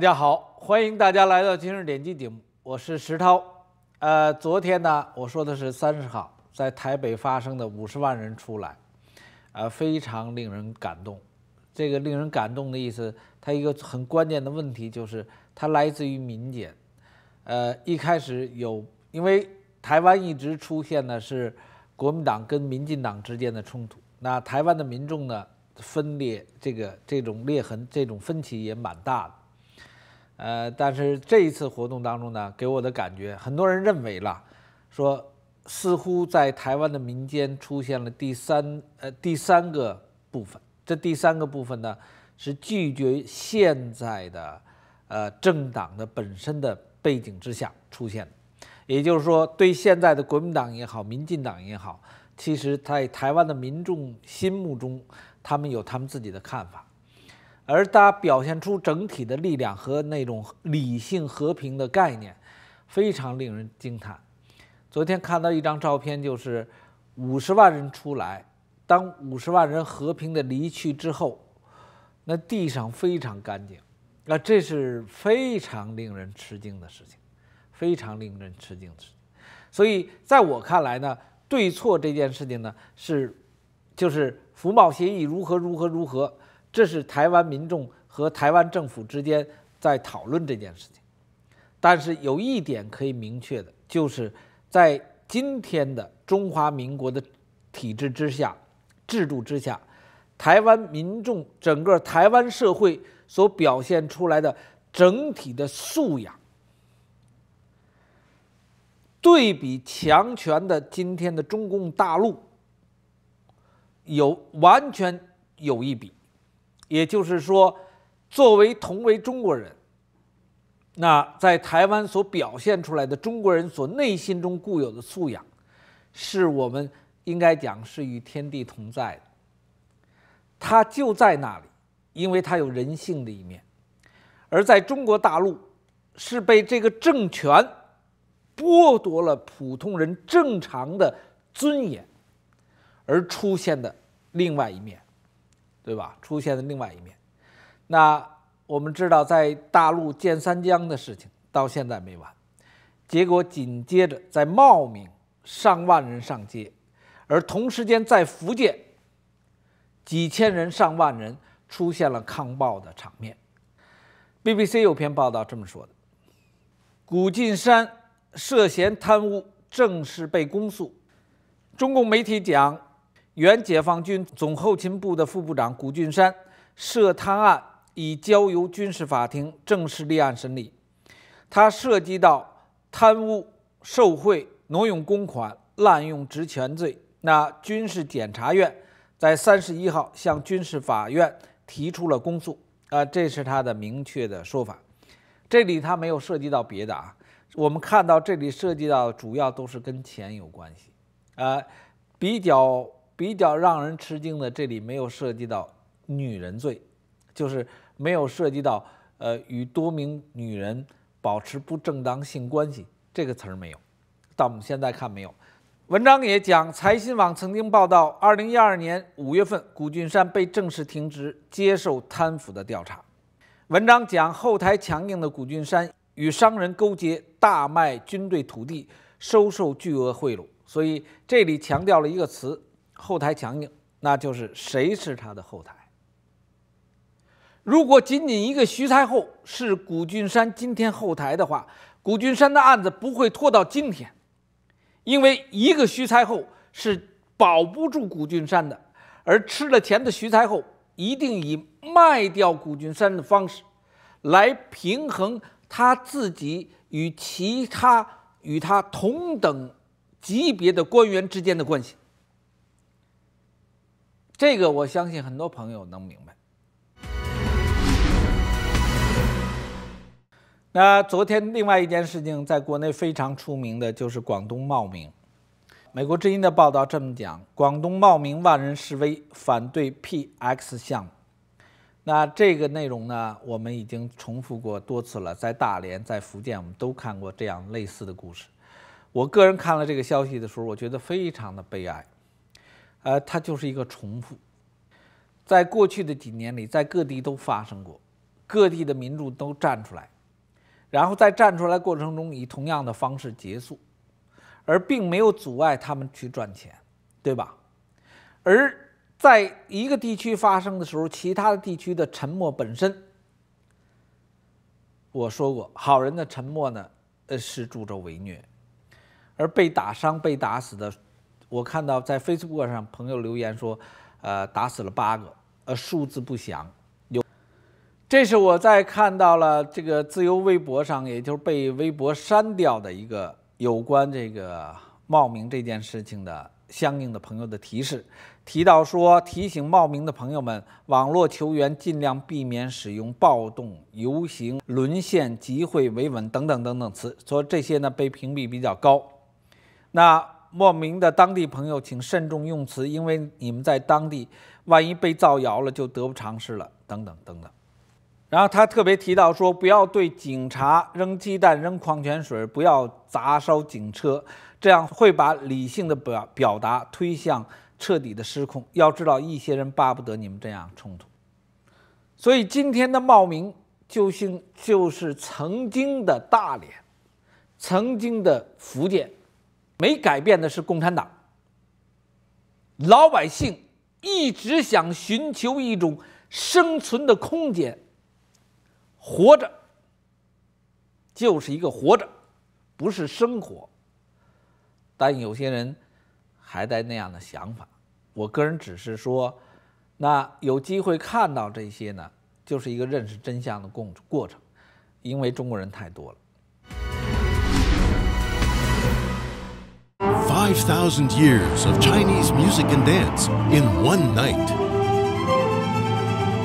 大家好，欢迎大家来到今日点击节目，我是石涛。呃，昨天呢，我说的是三十号在台北发生的五十万人出来，呃，非常令人感动。这个令人感动的意思，它一个很关键的问题就是它来自于民间。呃，一开始有，因为台湾一直出现的是国民党跟民进党之间的冲突，那台湾的民众呢，分裂这个这种裂痕，这种分歧也蛮大的。呃，但是这一次活动当中呢，给我的感觉，很多人认为了，说似乎在台湾的民间出现了第三呃第三个部分，这第三个部分呢，是拒绝现在的呃政党的本身的背景之下出现的，也就是说，对现在的国民党也好，民进党也好，其实，在台湾的民众心目中，他们有他们自己的看法。而它表现出整体的力量和那种理性和平的概念，非常令人惊叹。昨天看到一张照片，就是五十万人出来，当五十万人和平的离去之后，那地上非常干净，那这是非常令人吃惊的事情，非常令人吃惊的事。情。所以在我看来呢，对错这件事情呢，是就是福茂协议如何如何如何。这是台湾民众和台湾政府之间在讨论这件事情，但是有一点可以明确的，就是在今天的中华民国的体制之下、制度之下，台湾民众整个台湾社会所表现出来的整体的素养，对比强权的今天的中共大陆，有完全有一比。也就是说，作为同为中国人，那在台湾所表现出来的中国人所内心中固有的素养，是我们应该讲是与天地同在的。他就在那里，因为他有人性的一面；而在中国大陆，是被这个政权剥夺了普通人正常的尊严而出现的另外一面。对吧？出现了另外一面。那我们知道，在大陆建三江的事情到现在没完，结果紧接着在茂名上万人上街，而同时间在福建几千人上万人出现了抗暴的场面。BBC 有篇报道这么说的：古晋山涉嫌贪污，正式被公诉。中共媒体讲。原解放军总后勤部的副部长谷俊山涉贪案已交由军事法庭正式立案审理，他涉及到贪污、受贿、挪用公款、滥用职权罪。那军事检察院在三十一号向军事法院提出了公诉啊，这是他的明确的说法。这里他没有涉及到别的啊，我们看到这里涉及到主要都是跟钱有关系啊，比较。比较让人吃惊的，这里没有涉及到女人罪，就是没有涉及到呃与多名女人保持不正当性关系这个词儿没有。到我们现在看没有，文章也讲财新网曾经报道，二零一二年五月份，谷俊山被正式停职，接受贪腐的调查。文章讲后台强硬的谷俊山与商人勾结，大卖军队土地，收受巨额贿赂。所以这里强调了一个词。后台强硬，那就是谁是他的后台。如果仅仅一个徐才厚是谷俊山今天后台的话，谷俊山的案子不会拖到今天，因为一个徐才厚是保不住谷俊山的。而吃了钱的徐才厚一定以卖掉谷俊山的方式，来平衡他自己与其他与他同等级别的官员之间的关系。这个我相信很多朋友能明白。那昨天另外一件事情，在国内非常出名的就是广东茂名。美国之音的报道这么讲：广东茂名万人示威反对 PX 项目。那这个内容呢，我们已经重复过多次了，在大连、在福建，我们都看过这样类似的故事。我个人看了这个消息的时候，我觉得非常的悲哀。呃，它就是一个重复，在过去的几年里，在各地都发生过，各地的民众都站出来，然后在站出来过程中以同样的方式结束，而并没有阻碍他们去赚钱，对吧？而在一个地区发生的时候，其他的地区的沉默本身，我说过，好人的沉默呢，呃，是助纣为虐，而被打伤、被打死的。我看到在 Facebook 上朋友留言说，呃，打死了八个，呃，数字不详。有，这是我在看到了这个自由微博上，也就是被微博删掉的一个有关这个冒名这件事情的相应的朋友的提示，提到说提醒冒名的朋友们，网络球员尽量避免使用暴动、游行、沦陷、集会、维稳等等等等词，说这些呢被屏蔽比较高。那。茂名的当地朋友，请慎重用词，因为你们在当地，万一被造谣了，就得不偿失了。等等等等。然后他特别提到说，不要对警察扔鸡蛋、扔矿泉水，不要砸烧警车，这样会把理性的表表达推向彻底的失控。要知道，一些人巴不得你们这样冲突。所以今天的茂名，就性就是曾经的大连，曾经的福建。没改变的是共产党。老百姓一直想寻求一种生存的空间，活着就是一个活着，不是生活。但有些人还在那样的想法。我个人只是说，那有机会看到这些呢，就是一个认识真相的过过程，因为中国人太多了。5,000 years of Chinese music and dance in one night.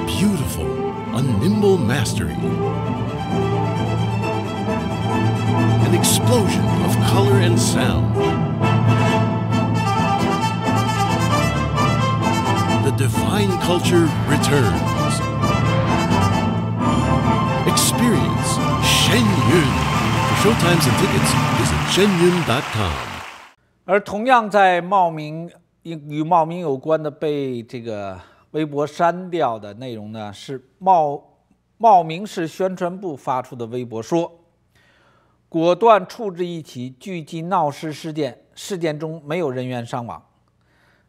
Beautiful, a nimble mastery. An explosion of color and sound. The divine culture returns. Experience Shen Yun. For showtimes and tickets, visit shenyun.com. 而同样在茂名与与茂名有关的被这个微博删掉的内容呢，是茂茂名市宣传部发出的微博说，果断处置一起聚集闹事事件，事件中没有人员伤亡。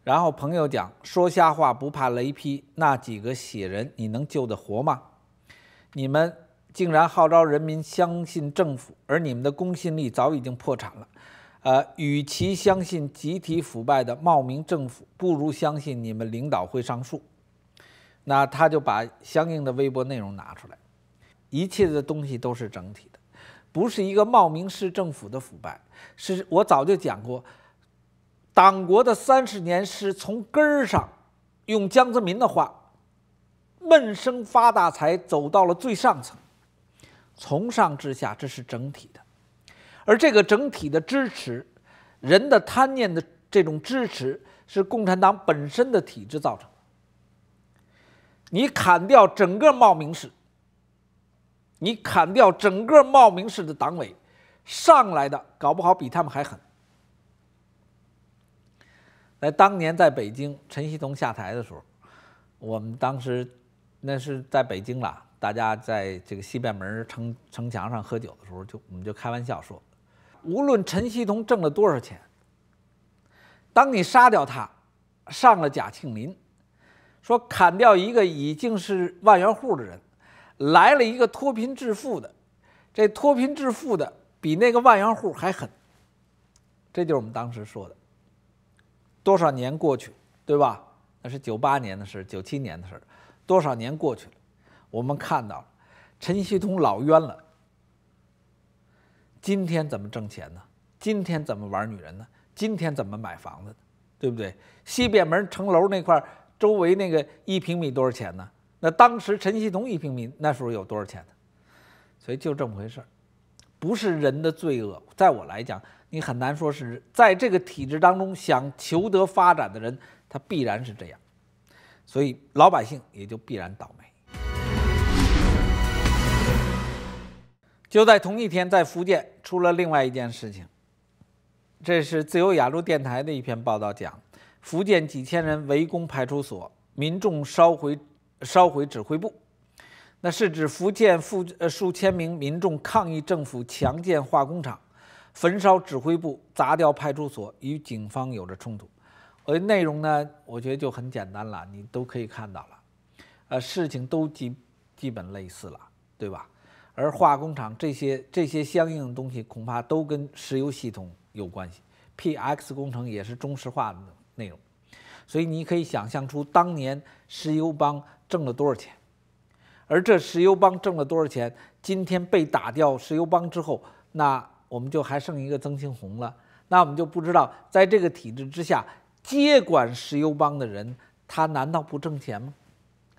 然后朋友讲说瞎话不怕雷劈，那几个血人你能救得活吗？你们竟然号召人民相信政府，而你们的公信力早已经破产了。呃，与其相信集体腐败的茂名政府，不如相信你们领导会上树。那他就把相应的微博内容拿出来，一切的东西都是整体的，不是一个茂名市政府的腐败。是我早就讲过，党国的三十年是从根儿上，用江泽民的话，闷声发大财，走到了最上层，从上至下，这是整体的。而这个整体的支持，人的贪念的这种支持，是共产党本身的体制造成的。你砍掉整个茂名市，你砍掉整个茂名市的党委上来的，搞不好比他们还狠。在当年在北京，陈希同下台的时候，我们当时那是在北京啦，大家在这个西便门城城墙上喝酒的时候，就我们就开玩笑说。无论陈锡同挣了多少钱，当你杀掉他，上了贾庆林，说砍掉一个已经是万元户的人，来了一个脱贫致富的，这脱贫致富的比那个万元户还狠。这就是我们当时说的。多少年过去，对吧？那是九八年的事，九七年的事。多少年过去了，我们看到了陈锡同老冤了。今天怎么挣钱呢？今天怎么玩女人呢？今天怎么买房子呢？对不对？西边门城楼那块儿周围那个一平米多少钱呢？那当时陈锡同一平米那时候有多少钱呢？所以就这么回事儿，不是人的罪恶，在我来讲，你很难说是在这个体制当中想求得发展的人，他必然是这样，所以老百姓也就必然倒霉。就在同一天，在福建出了另外一件事情。这是自由亚洲电台的一篇报道，讲福建几千人围攻派出所，民众烧毁烧毁指挥部。那是指福建附呃数千名民众抗议政府强建化工厂，焚烧指挥部，砸掉派出所，与警方有着冲突。而内容呢，我觉得就很简单了，你都可以看到了。呃，事情都基基本类似了，对吧？而化工厂这些这些相应的东西恐怕都跟石油系统有关系。P X 工程也是中石化的内容，所以你可以想象出当年石油帮挣了多少钱。而这石油帮挣了多少钱？今天被打掉石油帮之后，那我们就还剩一个曾庆红了。那我们就不知道，在这个体制之下接管石油帮的人，他难道不挣钱吗？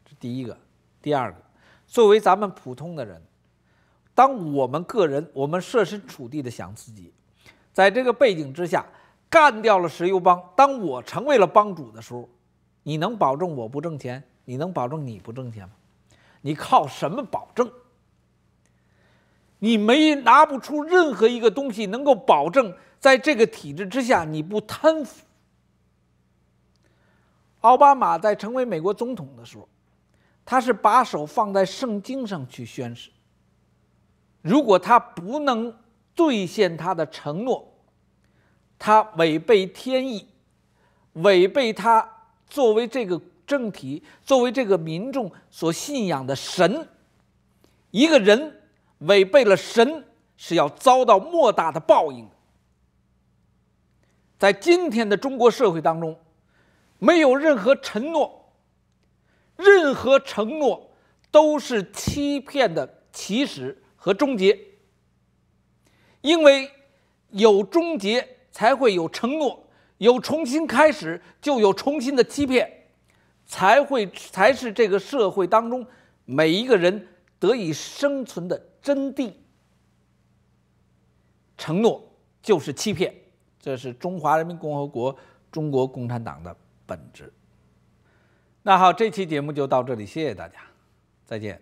这第一个，第二个，作为咱们普通的人。当我们个人，我们设身处地的想自己，在这个背景之下，干掉了石油帮。当我成为了帮主的时候，你能保证我不挣钱？你能保证你不挣钱吗？你靠什么保证？你没拿不出任何一个东西能够保证，在这个体制之下你不贪腐。奥巴马在成为美国总统的时候，他是把手放在圣经上去宣誓。如果他不能兑现他的承诺，他违背天意，违背他作为这个政体、作为这个民众所信仰的神，一个人违背了神是要遭到莫大的报应的。在今天的中国社会当中，没有任何承诺，任何承诺都是欺骗的起始。和终结，因为有终结才会有承诺，有重新开始就有重新的欺骗，才会才是这个社会当中每一个人得以生存的真谛。承诺就是欺骗，这是中华人民共和国中国共产党的本质。那好，这期节目就到这里，谢谢大家，再见。